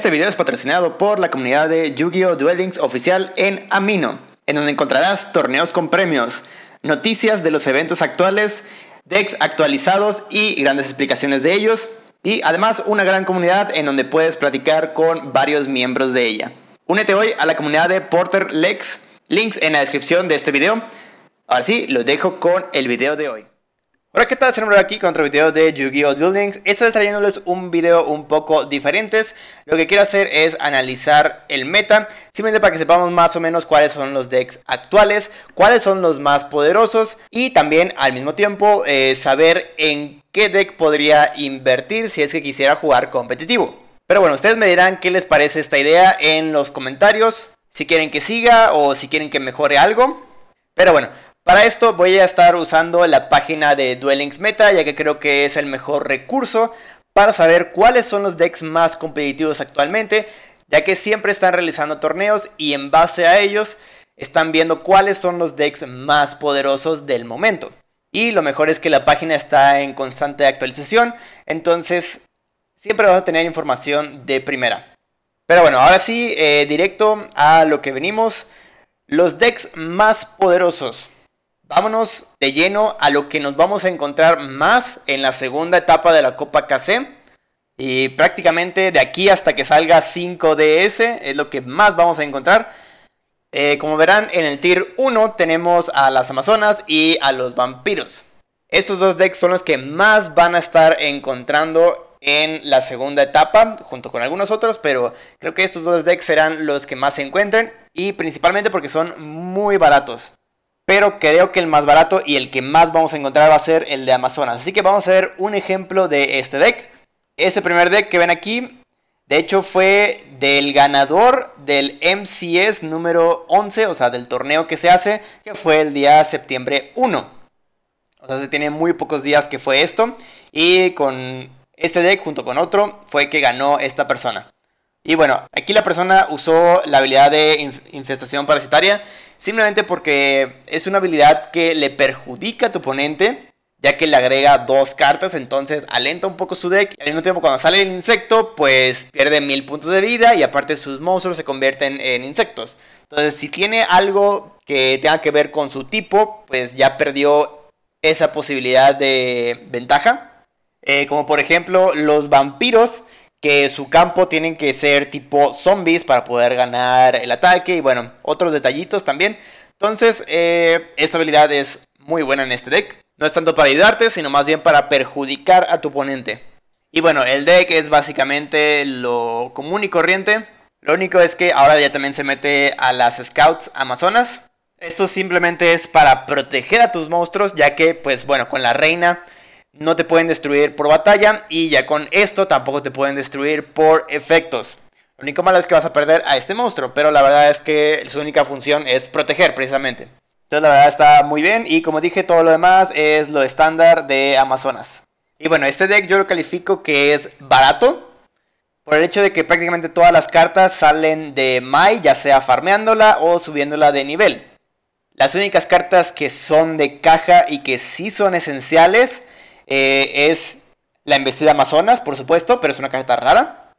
Este video es patrocinado por la comunidad de Yu-Gi-Oh! Dwellings oficial en Amino, en donde encontrarás torneos con premios, noticias de los eventos actuales, decks actualizados y grandes explicaciones de ellos, y además una gran comunidad en donde puedes platicar con varios miembros de ella. Únete hoy a la comunidad de Porter Lex, links en la descripción de este video. Ahora sí, los dejo con el video de hoy. Hola qué tal, Sermon aquí con otro video de Yu-Gi-Oh! Buildings. Esta vez trayéndoles un video un poco diferente Lo que quiero hacer es analizar el meta Simplemente para que sepamos más o menos cuáles son los decks actuales Cuáles son los más poderosos Y también al mismo tiempo eh, saber en qué deck podría invertir si es que quisiera jugar competitivo Pero bueno, ustedes me dirán qué les parece esta idea en los comentarios Si quieren que siga o si quieren que mejore algo pero bueno, para esto voy a estar usando la página de Duelings Meta, ya que creo que es el mejor recurso para saber cuáles son los decks más competitivos actualmente, ya que siempre están realizando torneos y en base a ellos están viendo cuáles son los decks más poderosos del momento. Y lo mejor es que la página está en constante actualización, entonces siempre vas a tener información de primera. Pero bueno, ahora sí, eh, directo a lo que venimos, los decks más poderosos. Vámonos de lleno a lo que nos vamos a encontrar más en la segunda etapa de la Copa KC. Y prácticamente de aquí hasta que salga 5DS es lo que más vamos a encontrar. Eh, como verán, en el Tier 1 tenemos a las Amazonas y a los Vampiros. Estos dos decks son los que más van a estar encontrando en la segunda etapa, junto con algunos otros, pero creo que estos dos decks serán los que más se encuentren y principalmente porque son muy baratos. Pero creo que el más barato y el que más vamos a encontrar va a ser el de Amazonas. Así que vamos a ver un ejemplo de este deck. Este primer deck que ven aquí de hecho, fue del ganador del MCS número 11, o sea, del torneo que se hace, que fue el día septiembre 1. O sea, se tiene muy pocos días que fue esto. Y con este deck, junto con otro, fue que ganó esta persona. Y bueno, aquí la persona usó la habilidad de infestación parasitaria simplemente porque es una habilidad que le perjudica a tu oponente, ya que le agrega dos cartas, entonces alenta un poco su deck. Y al mismo tiempo, cuando sale el insecto, pues pierde mil puntos de vida y aparte sus monstruos se convierten en insectos. Entonces, si tiene algo que tenga que ver con su tipo, pues ya perdió esa posibilidad de ventaja. Eh, como por ejemplo, los vampiros que su campo tienen que ser tipo zombies para poder ganar el ataque y bueno, otros detallitos también. Entonces, eh, esta habilidad es muy buena en este deck. No es tanto para ayudarte, sino más bien para perjudicar a tu oponente. Y bueno, el deck es básicamente lo común y corriente. Lo único es que ahora ya también se mete a las Scouts Amazonas. Esto simplemente es para proteger a tus monstruos, ya que, pues bueno, con la reina no te pueden destruir por batalla y ya con esto tampoco te pueden destruir por efectos. Lo único malo es que vas a perder a este monstruo, pero la verdad es que su única función es proteger precisamente. Entonces la verdad está muy bien y como dije todo lo demás es lo estándar de Amazonas. Y bueno, este deck yo lo califico que es barato. Por el hecho de que prácticamente todas las cartas salen de Mai, ya sea farmeándola o subiéndola de nivel. Las únicas cartas que son de caja y que sí son esenciales eh, es la embestida Amazonas, por supuesto, pero es una carta rara.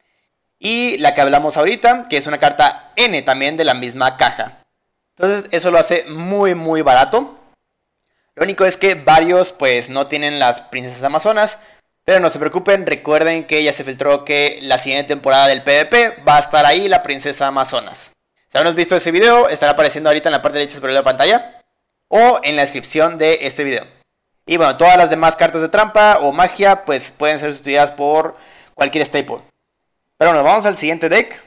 Y la que hablamos ahorita, que es una carta N también de la misma caja. Entonces eso lo hace muy muy barato. Lo único es que varios pues no tienen las princesas amazonas. Pero no se preocupen, recuerden que ya se filtró que la siguiente temporada del PvP va a estar ahí la princesa amazonas. Si has visto ese video, estará apareciendo ahorita en la parte derecha superior de la pantalla o en la descripción de este video. Y bueno, todas las demás cartas de trampa o magia pues pueden ser sustituidas por cualquier staple. Pero bueno, vamos al siguiente deck.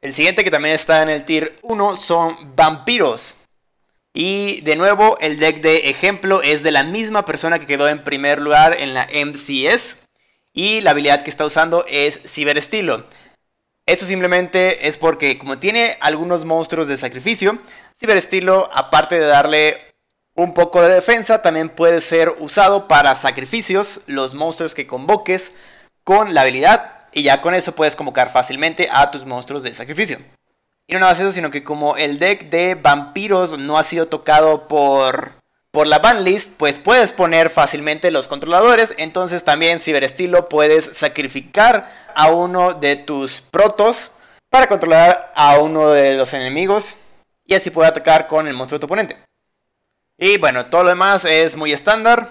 El siguiente que también está en el tier 1 son vampiros. Y de nuevo, el deck de ejemplo es de la misma persona que quedó en primer lugar en la MCS. Y la habilidad que está usando es Ciberestilo. Esto simplemente es porque como tiene algunos monstruos de sacrificio, Ciberestilo, aparte de darle un poco de defensa también puede ser usado para sacrificios, los monstruos que convoques con la habilidad y ya con eso puedes convocar fácilmente a tus monstruos de sacrificio. Y no nada más eso, sino que como el deck de vampiros no ha sido tocado por, por la banlist, pues puedes poner fácilmente los controladores. Entonces también ciberestilo puedes sacrificar a uno de tus protos para controlar a uno de los enemigos y así puede atacar con el monstruo de tu oponente. Y bueno, todo lo demás es muy estándar.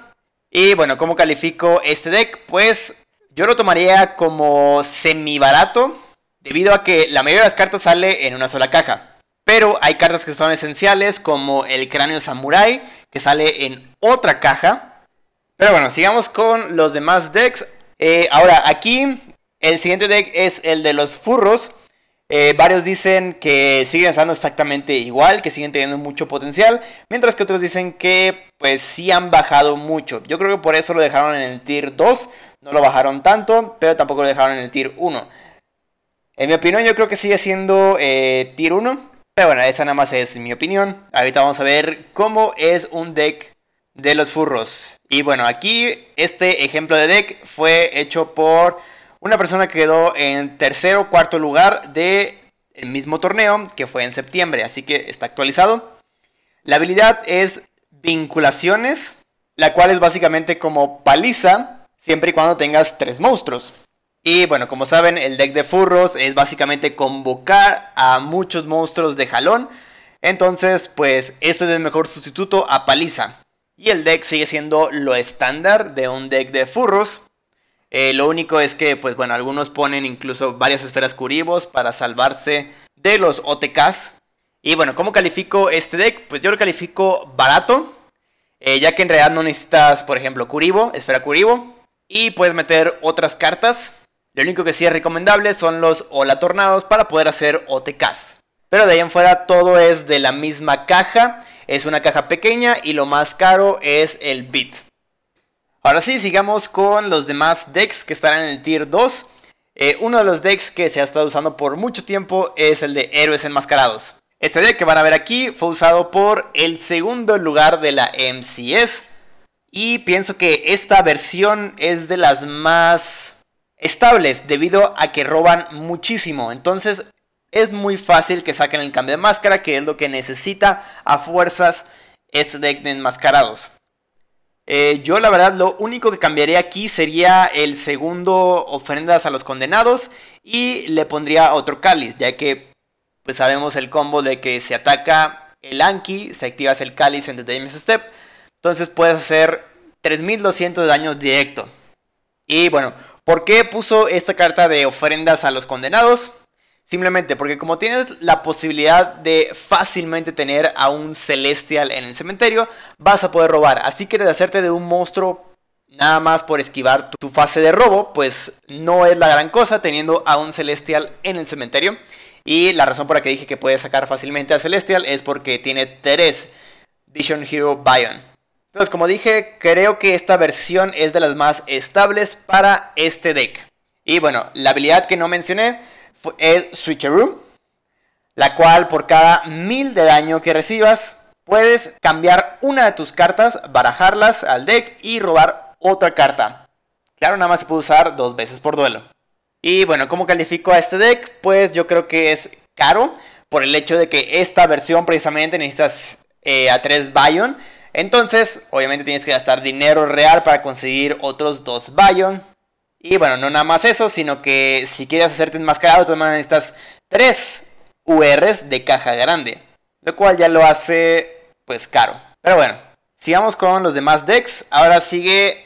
Y bueno, ¿cómo califico este deck? Pues yo lo tomaría como semi barato, debido a que la mayoría de las cartas sale en una sola caja. Pero hay cartas que son esenciales, como el cráneo samurai, que sale en otra caja. Pero bueno, sigamos con los demás decks. Eh, ahora, aquí el siguiente deck es el de los furros, eh, varios dicen que siguen estando exactamente igual, que siguen teniendo mucho potencial, mientras que otros dicen que pues sí han bajado mucho. Yo creo que por eso lo dejaron en el tier 2, no lo bajaron tanto, pero tampoco lo dejaron en el tier 1. En mi opinión yo creo que sigue siendo eh, tier 1, pero bueno, esa nada más es mi opinión. Ahorita vamos a ver cómo es un deck de los furros. Y bueno, aquí este ejemplo de deck fue hecho por una persona que quedó en tercero o cuarto lugar del mismo torneo que fue en septiembre, así que está actualizado. La habilidad es vinculaciones, la cual es básicamente como paliza, siempre y cuando tengas tres monstruos. Y bueno, como saben, el deck de furros es básicamente convocar a muchos monstruos de jalón. Entonces, pues este es el mejor sustituto a paliza. Y el deck sigue siendo lo estándar de un deck de furros. Eh, lo único es que, pues bueno, algunos ponen incluso varias esferas curibos para salvarse de los OTKs. Y bueno, ¿cómo califico este deck? Pues yo lo califico barato, eh, ya que en realidad no necesitas, por ejemplo, curibo, esfera curibo. Y puedes meter otras cartas. Lo único que sí es recomendable son los Hola Tornados para poder hacer OTKs. Pero de ahí en fuera todo es de la misma caja. Es una caja pequeña y lo más caro es el bit. Ahora sí, sigamos con los demás decks que estarán en el tier 2. Eh, uno de los decks que se ha estado usando por mucho tiempo es el de Héroes Enmascarados. Este deck que van a ver aquí fue usado por el segundo lugar de la MCS. Y pienso que esta versión es de las más estables debido a que roban muchísimo. Entonces es muy fácil que saquen el cambio de máscara, que es lo que necesita a fuerzas este deck de enmascarados. Eh, yo la verdad lo único que cambiaría aquí sería el segundo ofrendas a los condenados y le pondría otro cáliz, ya que pues sabemos el combo de que se ataca el Anki, se activa el cáliz en The Damage Step, entonces puedes hacer 3200 de daños directo. Y bueno, ¿por qué puso esta carta de ofrendas a los condenados? Simplemente porque como tienes la posibilidad de fácilmente tener a un celestial en el cementerio, vas a poder robar. Así que de hacerte de un monstruo nada más por esquivar tu fase de robo, pues no es la gran cosa teniendo a un celestial en el cementerio. Y la razón por la que dije que puedes sacar fácilmente a Celestial es porque tiene 3 Vision Hero Bion. Entonces, como dije, creo que esta versión es de las más estables para este deck. Y bueno, la habilidad que no mencioné el switcheroo, la cual por cada mil de daño que recibas, puedes cambiar una de tus cartas, barajarlas al deck y robar otra carta. Claro, nada más se puede usar dos veces por duelo. Y bueno, ¿cómo califico a este deck? Pues yo creo que es caro por el hecho de que esta versión precisamente necesitas eh, a 3 Bayon. Entonces, obviamente tienes que gastar dinero real para conseguir otros 2 Bayon. Y bueno, no nada más eso, sino que si quieres hacerte enmascarado, te mandan estas 3 URs de caja grande. Lo cual ya lo hace pues caro. Pero bueno, sigamos con los demás decks. Ahora sigue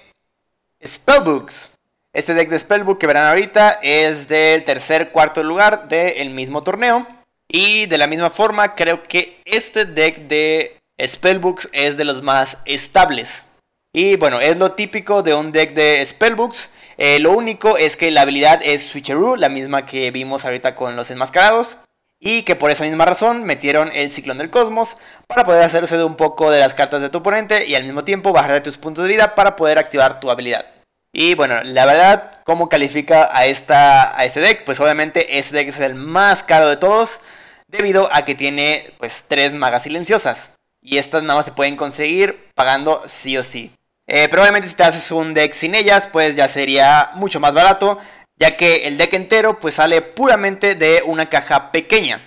Spellbooks. Este deck de Spellbook que verán ahorita es del tercer cuarto lugar del mismo torneo. Y de la misma forma, creo que este deck de Spellbooks es de los más estables. Y bueno, es lo típico de un deck de Spellbooks eh, lo único es que la habilidad es Switcheroo, la misma que vimos ahorita con los enmascarados. Y que por esa misma razón metieron el ciclón del cosmos para poder hacerse de un poco de las cartas de tu oponente y al mismo tiempo bajar de tus puntos de vida para poder activar tu habilidad. Y bueno, la verdad, ¿cómo califica a, esta, a este deck? Pues obviamente este deck es el más caro de todos debido a que tiene pues tres magas silenciosas. Y estas nada más se pueden conseguir pagando sí o sí. Eh, probablemente si te haces un deck sin ellas, pues ya sería mucho más barato, ya que el deck entero pues sale puramente de una caja pequeña.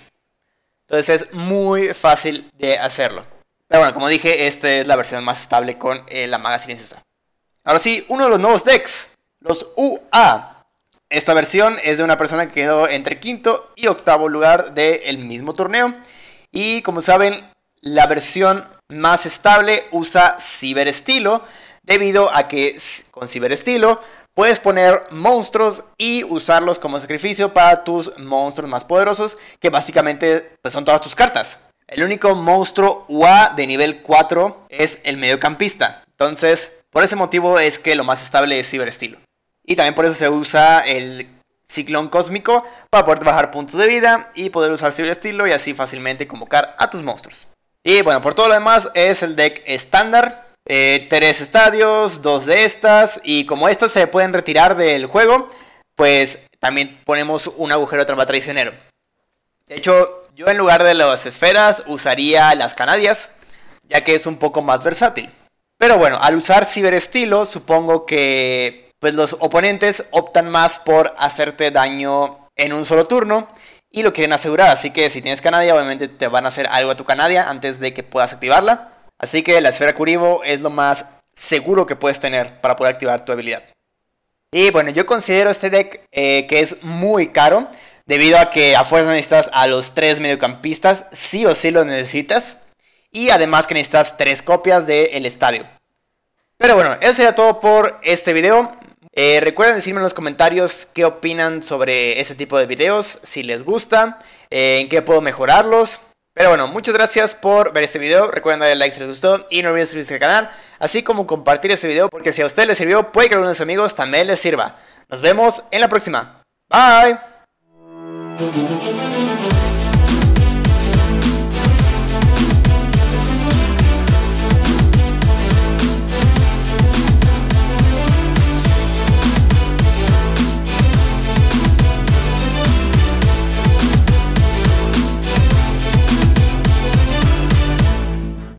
Entonces es muy fácil de hacerlo. Pero bueno, como dije, esta es la versión más estable con eh, la maga silenciosa. Ahora sí, uno de los nuevos decks, los UA. Esta versión es de una persona que quedó entre quinto y octavo lugar del mismo torneo. Y como saben, la versión más estable usa ciberestilo, debido a que con ciberestilo puedes poner monstruos y usarlos como sacrificio para tus monstruos más poderosos, que básicamente pues, son todas tus cartas. El único monstruo UA de nivel 4 es el mediocampista. Entonces, por ese motivo es que lo más estable es ciberestilo. Y también por eso se usa el ciclón cósmico para poder bajar puntos de vida y poder usar ciberestilo y así fácilmente convocar a tus monstruos. Y bueno, por todo lo demás es el deck estándar eh, tres estadios, dos de estas, y como estas se pueden retirar del juego, pues también ponemos un agujero trampa traicionero. De hecho, yo en lugar de las esferas usaría las canadias, ya que es un poco más versátil. Pero bueno, al usar ciberestilo, supongo que pues los oponentes optan más por hacerte daño en un solo turno y lo quieren asegurar, así que si tienes canadia, obviamente te van a hacer algo a tu canadia antes de que puedas activarla. Así que la esfera Kuribo es lo más seguro que puedes tener para poder activar tu habilidad. Y bueno, yo considero este deck eh, que es muy caro, debido a que a fuerza necesitas a los tres mediocampistas, sí o sí lo necesitas, y además que necesitas tres copias del estadio. Pero bueno, eso sería todo por este video. Eh, recuerden decirme en los comentarios qué opinan sobre este tipo de videos, si les gusta, eh, en qué puedo mejorarlos. Pero bueno, muchas gracias por ver este video. Recuerden darle like si les gustó y no olviden suscribirse al canal, así como compartir este video porque si a usted le sirvió, puede que a algunos de sus amigos también les sirva. Nos vemos en la próxima. Bye.